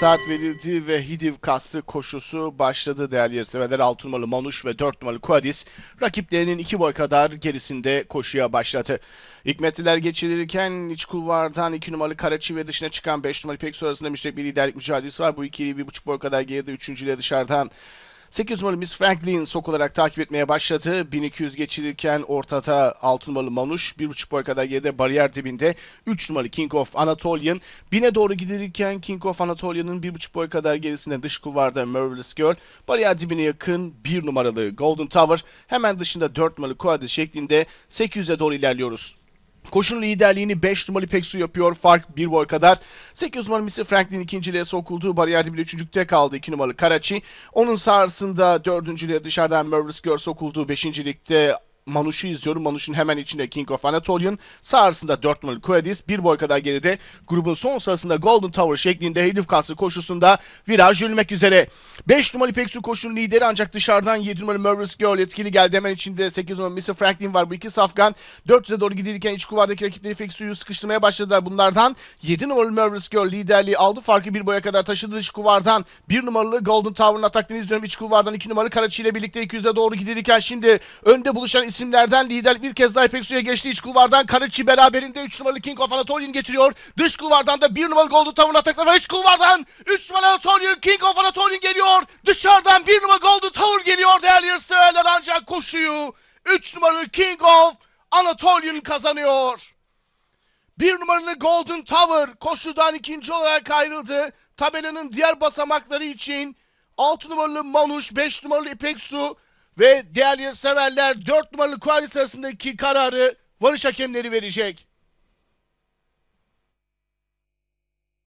start verildi ve Hidiv kastı koşusu başladı değerli yarışseverler. 6 numaralı Manuş ve 4 numaralı Kuadis rakiplerinin 2 boy kadar gerisinde koşuya başladı. İlk metreler geçilirken iç kulvardan 2 numaralı Karaçi ve dışına çıkan 5 numaralı Pek arasında müşterek bir liderlik mücadelesi var. Bu ikili 1,5 boy kadar geride 3. ile dışarıdan 8 numaralı Miss Franklin sok olarak takip etmeye başladı. 1200 geçirirken ortada 6 numaralı Manuş. 1,5 boy kadar geride bariyer dibinde. 3 numaralı King of Anatolian. 1000'e doğru giderirken King of Anatolian'ın 1,5 boy kadar gerisinde dış kulvarda Marvelous Girl. Bariyer dibine yakın 1 numaralı Golden Tower. Hemen dışında 4 numaralı Coade şeklinde 800'e doğru ilerliyoruz. Koşun liderliğini 5 numaralı Peksu yapıyor. Fark 1 boy kadar. 8 numaralı Mr. Franklin ikinciliğe sokuldu. Bariyer'de bile üçüncükte kaldı 2 numaralı Karachi. Onun sağrısında dördüncülüğe dışarıdan Mervis Gör sokuldu. Beşincilikte Manuş'u izliyorum. Manuş'un hemen içinde King of Anatolian. Sağrısında Dortmund Kuedis. Bir boy kadar geride grubun son sırasında Golden Tower şeklinde hedef kası koşusunda viraj yürümek üzere. 5 numaralı Peksu koşunun lideri ancak dışarıdan 7 numaralı Mervis Girl etkili geldi. Hemen içinde 8 numaralı Mr. Franklin var. Bu iki safkan 400'e doğru gidilirken iç kuvardaki rakipleri Peksu'yu sıkıştırmaya başladılar. Bunlardan 7 numaralı Mervis Girl liderliği aldı. Farkı bir boya kadar taşıdı dış kuvardan. 1 numaralı Golden Tower'ın ataklarını izliyorum. İç kuvardan 2 numaralı Karaçi ile birlikte 200'e doğru gidilirken şimdi önde buluşan isim isimlerden lider bir kez daha İpek Su'ya geçti. İç kulvardan Karaçi beraberinde 3 numaralı King of Anatolian getiriyor. Dış kulvardan da 1 numaralı Golden Tower'ın atakları var. İç kulvardan 3 numaralı Anatolian King of Anatolian geliyor. Dışarıdan 1 numaralı Golden Tower geliyor değerli yarışseverler ancak koşuyu 3 numaralı King of Anatolian kazanıyor. 1 numaralı Golden Tower koşudan ikinci olarak ayrıldı. Tabelanın diğer basamakları için 6 numaralı Manuş, 5 numaralı İpek Su, ve değerli severler 4 numaralı kuali sırasındaki kararı varış hakemleri verecek.